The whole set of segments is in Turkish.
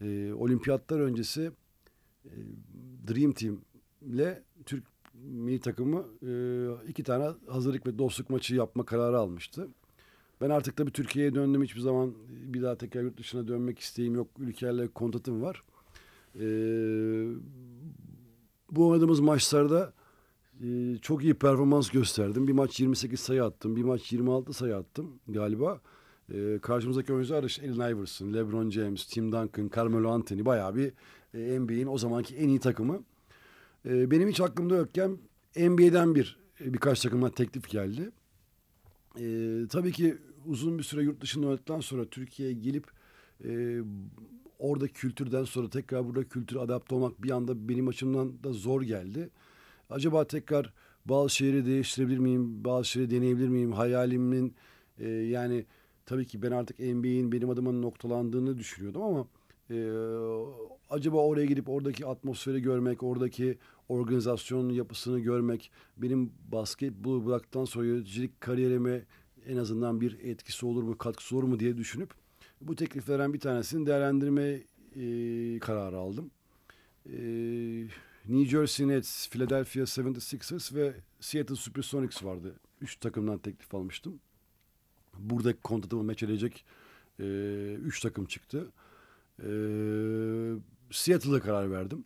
E, olimpiyatlar öncesi e, Dream Team ile Türk milli takımı e, iki tane hazırlık ve dostluk maçı yapma kararı almıştı. Ben artık tabii Türkiye'ye döndüm. Hiçbir zaman bir daha tekrar yurt dışına dönmek isteğim yok. Ülkelerle kontatım var. Ee, bu oynadığımız maçlarda e, çok iyi performans gösterdim. Bir maç 28 sayı attım. Bir maç 26 sayı attım galiba. E, karşımızdaki oyuncular işte Allen Iverson, LeBron James, Tim Duncan, Carmelo Anthony bayağı bir e, NBA'in o zamanki en iyi takımı. E, benim hiç aklımda yokken NBA'den bir e, birkaç takımdan teklif geldi. E, tabii ki uzun bir süre yurt dışında oynadıktan sonra Türkiye'ye gelip e, orada kültürden sonra tekrar burada kültüre adapte olmak bir anda benim açımdan da zor geldi acaba tekrar bazı şehri değiştirebilir miyim? Bazı şehri deneyebilir miyim? Hayalimin e, yani tabii ki ben artık NBA'in benim adıma noktalandığını düşünüyordum ama e, acaba oraya gidip oradaki atmosferi görmek, oradaki organizasyon yapısını görmek benim basketbolu bıraktıktan sonra yöneticilik kariyerime en azından bir etkisi olur mu, katkısı olur mu diye düşünüp bu tekliflerden bir tanesini değerlendirme e, kararı aldım. Eee New Jersey Nets, Philadelphia 76ers ve Seattle Supersonics vardı. Üç takımdan teklif almıştım. Buradaki kontratımı meç edecek e, üç takım çıktı. E, Seattle'a karar verdim.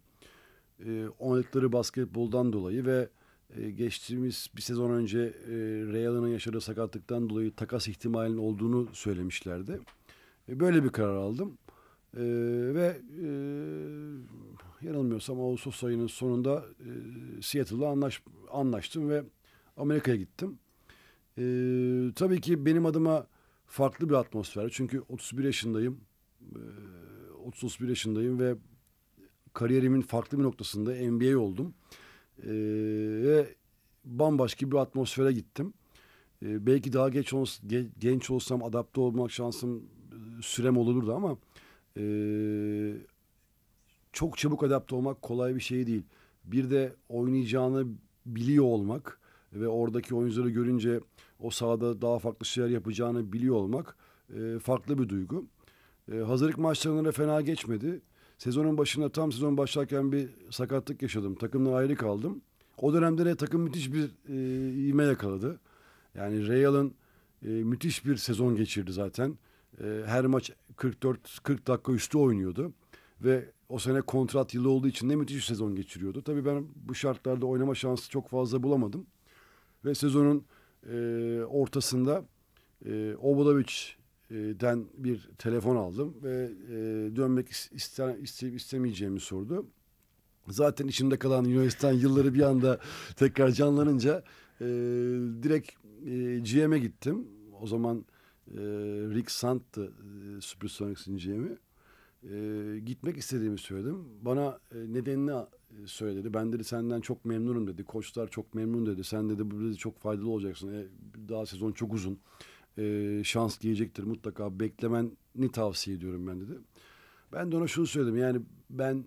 E, oynadıkları basketboldan dolayı ve e, geçtiğimiz bir sezon önce e, Ray Allen'ın yaşadığı sakatlıktan dolayı takas ihtimalinin olduğunu söylemişlerdi. E, böyle bir karar aldım. E, ve e, yanılmıyorsam Ağustos ayının sonunda e, Seattle'la anlaş, anlaştım ve Amerika'ya gittim. E, tabii ki benim adıma farklı bir atmosfer. Çünkü 31 yaşındayım. E, 31 yaşındayım ve kariyerimin farklı bir noktasında NBA oldum. E, ve bambaşka bir atmosfere gittim. E, belki daha geç ols genç olsam adapte olmak şansım e, sürem olurdu ama e, çok çabuk adapte olmak kolay bir şey değil. Bir de oynayacağını biliyor olmak ve oradaki oyuncuları görünce o sahada daha farklı şeyler yapacağını biliyor olmak e, farklı bir duygu. E, hazırlık maçlarına fena geçmedi. Sezonun başında tam sezon başlarken bir sakatlık yaşadım. takımla ayrı kaldım. O dönemde de takım müthiş bir e, ivme yakaladı. Yani Real'ın e, müthiş bir sezon geçirdi zaten. E, her maç 44-40 dakika üstü oynuyordu ve o sene kontrat yılı olduğu için ne müthiş bir sezon geçiriyordu. Tabii ben bu şartlarda oynama şansı çok fazla bulamadım. Ve sezonun e, ortasında e, Obodovic'den bir telefon aldım ve e, dönmek ister, isteyip istemeyeceğimi sordu. Zaten içimde kalan Yunanistan yılları bir anda tekrar canlanınca e, direkt e, GM'e gittim. O zaman e, Rick Sand'tı e, Supersonics'in GM'i. Ee, gitmek istediğimi söyledim. Bana e, nedenini e, söyledi. Ben dedi senden çok memnunum dedi. Koçlar çok memnun dedi. Sen dedi bu burada çok faydalı olacaksın. E, daha sezon çok uzun. E, şans diyecektir mutlaka beklemeni tavsiye ediyorum ben dedi. Ben de ona şunu söyledim. Yani ben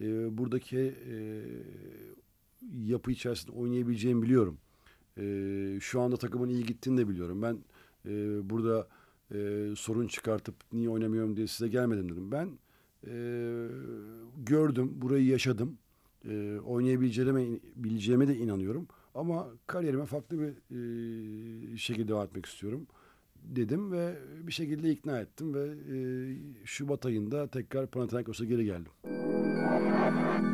e, buradaki e, yapı içerisinde oynayabileceğimi biliyorum. E, şu anda takımın iyi gittiğini de biliyorum. Ben e, burada burada e, sorun çıkartıp niye oynamıyorum diye size gelmedim dedim. Ben e, gördüm, burayı yaşadım. E, oynayabileceğime bileceğime de inanıyorum. Ama kariyerime farklı bir e, şekilde devam etmek istiyorum dedim ve bir şekilde ikna ettim ve e, Şubat ayında tekrar Panathinaikos'a geri geldim.